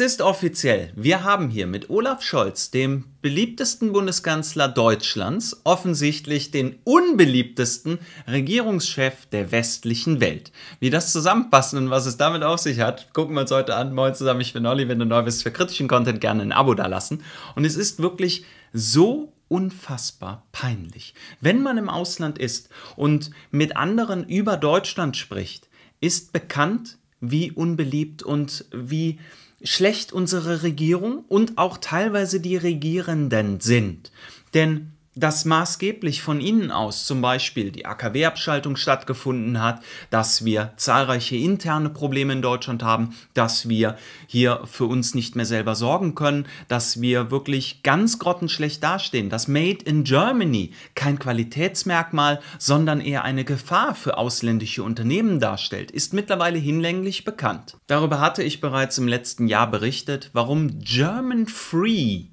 Es ist offiziell. Wir haben hier mit Olaf Scholz, dem beliebtesten Bundeskanzler Deutschlands, offensichtlich den unbeliebtesten Regierungschef der westlichen Welt. Wie das zusammenpasst und was es damit auf sich hat, gucken wir uns heute an. Moin zusammen, ich bin Olli. Wenn du neu bist für kritischen Content, gerne ein Abo dalassen. Und es ist wirklich so unfassbar peinlich. Wenn man im Ausland ist und mit anderen über Deutschland spricht, ist bekannt, wie unbeliebt und wie schlecht unsere Regierung und auch teilweise die Regierenden sind. Denn dass maßgeblich von innen aus zum Beispiel die AKW-Abschaltung stattgefunden hat, dass wir zahlreiche interne Probleme in Deutschland haben, dass wir hier für uns nicht mehr selber sorgen können, dass wir wirklich ganz grottenschlecht dastehen, dass Made in Germany kein Qualitätsmerkmal, sondern eher eine Gefahr für ausländische Unternehmen darstellt, ist mittlerweile hinlänglich bekannt. Darüber hatte ich bereits im letzten Jahr berichtet, warum German Free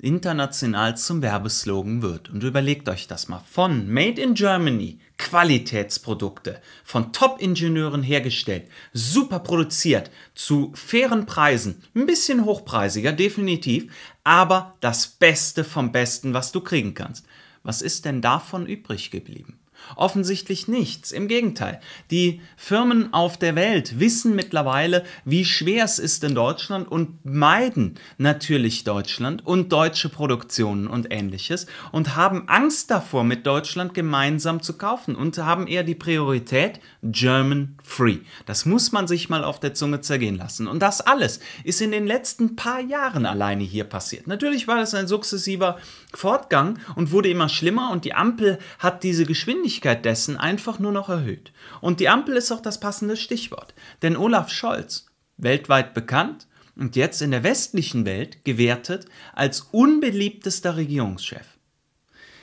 international zum Werbeslogan wird. Und überlegt euch das mal. Von Made in Germany, Qualitätsprodukte, von Top-Ingenieuren hergestellt, super produziert, zu fairen Preisen, ein bisschen hochpreisiger, definitiv, aber das Beste vom Besten, was du kriegen kannst. Was ist denn davon übrig geblieben? Offensichtlich nichts. Im Gegenteil. Die Firmen auf der Welt wissen mittlerweile, wie schwer es ist in Deutschland und meiden natürlich Deutschland und deutsche Produktionen und ähnliches und haben Angst davor, mit Deutschland gemeinsam zu kaufen und haben eher die Priorität German Free. Das muss man sich mal auf der Zunge zergehen lassen. Und das alles ist in den letzten paar Jahren alleine hier passiert. Natürlich war das ein sukzessiver Fortgang und wurde immer schlimmer und die Ampel hat diese Geschwindigkeit Wahrscheinlichkeit dessen einfach nur noch erhöht. Und die Ampel ist auch das passende Stichwort. Denn Olaf Scholz, weltweit bekannt und jetzt in der westlichen Welt gewertet als unbeliebtester Regierungschef.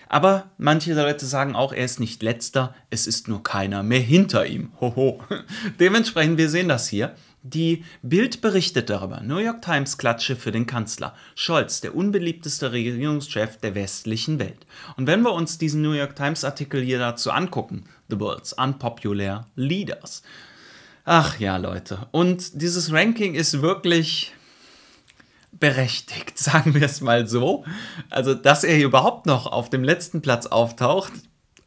Aber manche Leute sagen auch, er ist nicht letzter, es ist nur keiner mehr hinter ihm. Hoho. Dementsprechend, wir sehen das hier. Die Bild berichtet darüber. New York Times Klatsche für den Kanzler. Scholz, der unbeliebteste Regierungschef der westlichen Welt. Und wenn wir uns diesen New York Times Artikel hier dazu angucken, The World's Unpopular Leaders. Ach ja, Leute. Und dieses Ranking ist wirklich berechtigt, sagen wir es mal so. Also, dass er überhaupt noch auf dem letzten Platz auftaucht,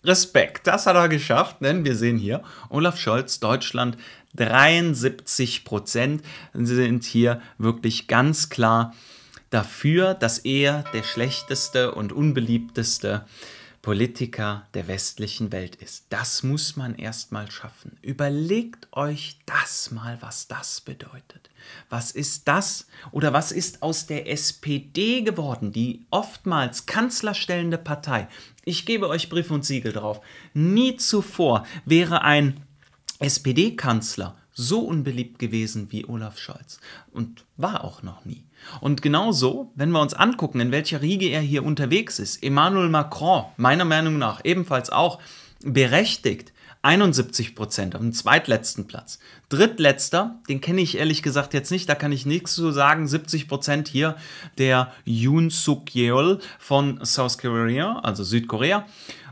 Respekt, das hat er geschafft, denn wir sehen hier Olaf Scholz, Deutschland, 73 Prozent sind hier wirklich ganz klar dafür, dass er der schlechteste und unbeliebteste Politiker der westlichen Welt ist. Das muss man erstmal schaffen. Überlegt euch das mal, was das bedeutet. Was ist das oder was ist aus der SPD geworden, die oftmals kanzlerstellende Partei? Ich gebe euch Brief und Siegel drauf. Nie zuvor wäre ein SPD-Kanzler so unbeliebt gewesen wie Olaf Scholz und war auch noch nie. Und genauso, wenn wir uns angucken, in welcher Riege er hier unterwegs ist, Emmanuel Macron, meiner Meinung nach ebenfalls auch berechtigt, 71 Prozent auf dem zweitletzten Platz. Drittletzter, den kenne ich ehrlich gesagt jetzt nicht, da kann ich nichts zu sagen. 70 Prozent hier der Yoon Suk Yeol von South Korea, also Südkorea.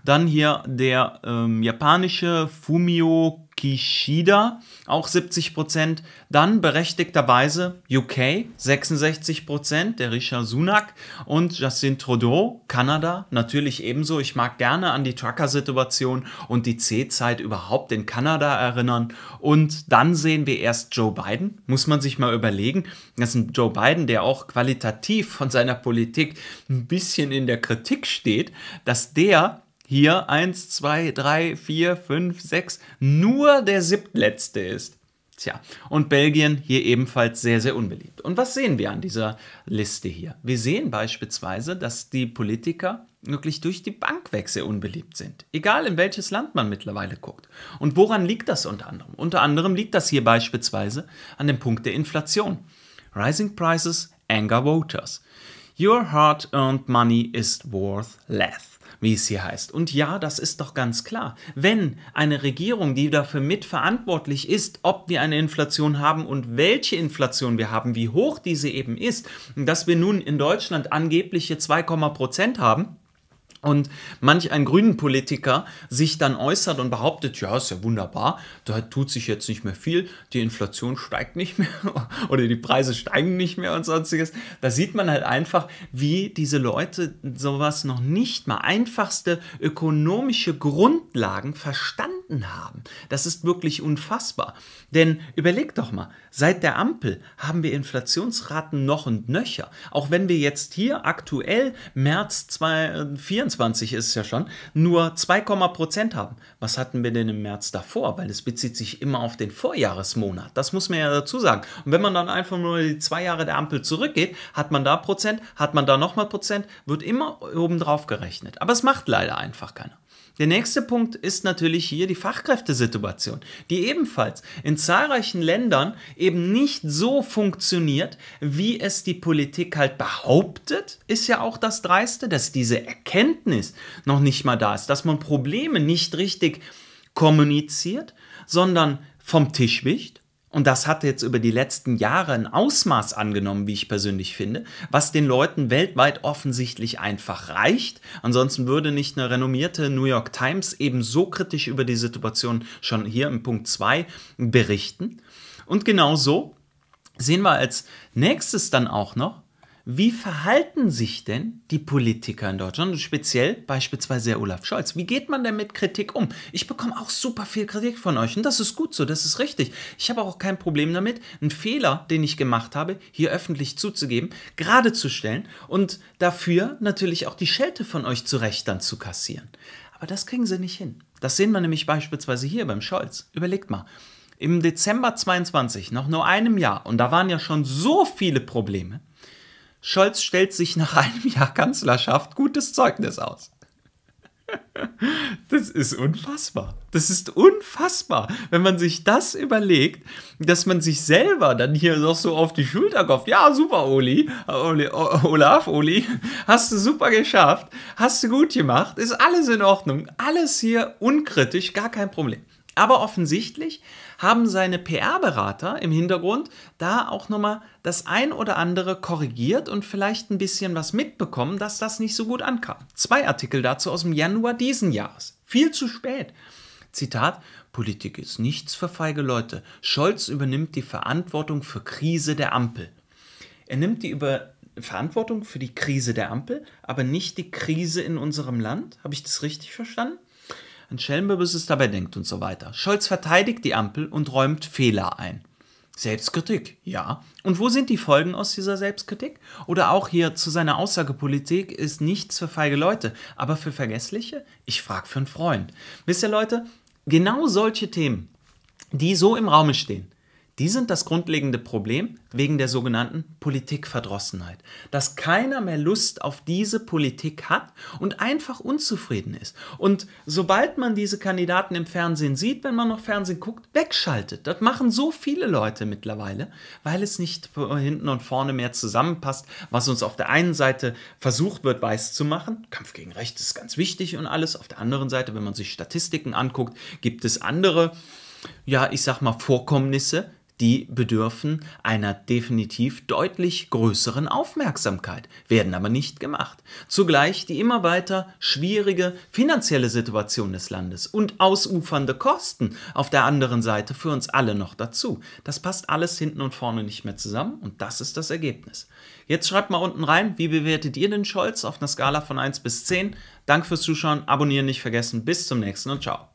Dann hier der ähm, japanische Fumio Kishida, auch 70%. Dann berechtigterweise UK, 66%, der Richard Sunak und Justin Trudeau, Kanada, natürlich ebenso. Ich mag gerne an die Trucker-Situation und die C-Zeit überhaupt in Kanada erinnern. Und dann sehen wir erst Joe Biden, muss man sich mal überlegen. Das ist ein Joe Biden, der auch qualitativ von seiner Politik ein bisschen in der Kritik steht, dass der hier 1, 2, 3, 4, 5, 6 nur der siebtletzte ist. Tja, und Belgien hier ebenfalls sehr, sehr unbeliebt. Und was sehen wir an dieser Liste hier? Wir sehen beispielsweise, dass die Politiker wirklich durch die Bank weg sehr unbeliebt sind. Egal in welches Land man mittlerweile guckt. Und woran liegt das unter anderem? Unter anderem liegt das hier beispielsweise an dem Punkt der Inflation. Rising prices anger voters. Your hard-earned money is worth less wie es hier heißt. Und ja, das ist doch ganz klar. Wenn eine Regierung, die dafür mitverantwortlich ist, ob wir eine Inflation haben und welche Inflation wir haben, wie hoch diese eben ist, dass wir nun in Deutschland angebliche 2, Prozent haben, und manch ein grünen Politiker sich dann äußert und behauptet, ja, ist ja wunderbar, da tut sich jetzt nicht mehr viel, die Inflation steigt nicht mehr oder die Preise steigen nicht mehr und sonstiges. Da sieht man halt einfach, wie diese Leute sowas noch nicht mal einfachste ökonomische Grundlagen verstanden haben. Das ist wirklich unfassbar. Denn überleg doch mal, seit der Ampel haben wir Inflationsraten noch und nöcher. Auch wenn wir jetzt hier aktuell März 2024 24 ist es ja schon, nur 2, Prozent haben. Was hatten wir denn im März davor? Weil es bezieht sich immer auf den Vorjahresmonat. Das muss man ja dazu sagen. Und wenn man dann einfach nur die zwei Jahre der Ampel zurückgeht, hat man da Prozent, hat man da nochmal Prozent, wird immer obendrauf gerechnet. Aber es macht leider einfach keiner. Der nächste Punkt ist natürlich hier die Fachkräftesituation, die ebenfalls in zahlreichen Ländern eben nicht so funktioniert, wie es die Politik halt behauptet, ist ja auch das Dreiste, dass diese Erkenntnis Verständnis noch nicht mal da ist, dass man Probleme nicht richtig kommuniziert, sondern vom Tisch wicht. Und das hat jetzt über die letzten Jahre ein Ausmaß angenommen, wie ich persönlich finde, was den Leuten weltweit offensichtlich einfach reicht. Ansonsten würde nicht eine renommierte New York Times eben so kritisch über die Situation schon hier im Punkt 2 berichten. Und genau so sehen wir als nächstes dann auch noch, wie verhalten sich denn die Politiker in Deutschland, speziell beispielsweise Olaf Scholz? Wie geht man denn mit Kritik um? Ich bekomme auch super viel Kritik von euch und das ist gut so, das ist richtig. Ich habe auch kein Problem damit, einen Fehler, den ich gemacht habe, hier öffentlich zuzugeben, gerade zu stellen und dafür natürlich auch die Schelte von euch zu Recht dann zu kassieren. Aber das kriegen sie nicht hin. Das sehen wir nämlich beispielsweise hier beim Scholz. Überlegt mal im Dezember 22, noch nur einem Jahr, und da waren ja schon so viele Probleme, Scholz stellt sich nach einem Jahr Kanzlerschaft gutes Zeugnis aus. Das ist unfassbar. Das ist unfassbar, wenn man sich das überlegt, dass man sich selber dann hier noch so auf die Schulter klopft. Ja, super, Oli, Oli Olaf, Oli, hast du super geschafft, hast du gut gemacht, ist alles in Ordnung, alles hier unkritisch, gar kein Problem. Aber offensichtlich haben seine PR-Berater im Hintergrund da auch nochmal das ein oder andere korrigiert und vielleicht ein bisschen was mitbekommen, dass das nicht so gut ankam. Zwei Artikel dazu aus dem Januar diesen Jahres. Viel zu spät. Zitat, Politik ist nichts für feige Leute. Scholz übernimmt die Verantwortung für Krise der Ampel. Er nimmt die über Verantwortung für die Krise der Ampel, aber nicht die Krise in unserem Land. Habe ich das richtig verstanden? an Schelmbebis es dabei denkt und so weiter. Scholz verteidigt die Ampel und räumt Fehler ein. Selbstkritik, ja. Und wo sind die Folgen aus dieser Selbstkritik? Oder auch hier zu seiner Aussage, Politik ist nichts für feige Leute, aber für Vergessliche? Ich frage für einen Freund. Wisst ihr Leute, genau solche Themen, die so im Raume stehen, die sind das grundlegende Problem wegen der sogenannten Politikverdrossenheit. Dass keiner mehr Lust auf diese Politik hat und einfach unzufrieden ist. Und sobald man diese Kandidaten im Fernsehen sieht, wenn man noch Fernsehen guckt, wegschaltet. Das machen so viele Leute mittlerweile, weil es nicht hinten und vorne mehr zusammenpasst, was uns auf der einen Seite versucht wird, weiß zu machen. Kampf gegen Recht ist ganz wichtig und alles. Auf der anderen Seite, wenn man sich Statistiken anguckt, gibt es andere ja, ich sag mal, Vorkommnisse, die bedürfen einer definitiv deutlich größeren Aufmerksamkeit, werden aber nicht gemacht. Zugleich die immer weiter schwierige finanzielle Situation des Landes und ausufernde Kosten auf der anderen Seite für uns alle noch dazu. Das passt alles hinten und vorne nicht mehr zusammen und das ist das Ergebnis. Jetzt schreibt mal unten rein, wie bewertet ihr den Scholz auf einer Skala von 1 bis 10? Danke fürs Zuschauen, abonnieren nicht vergessen, bis zum nächsten und ciao.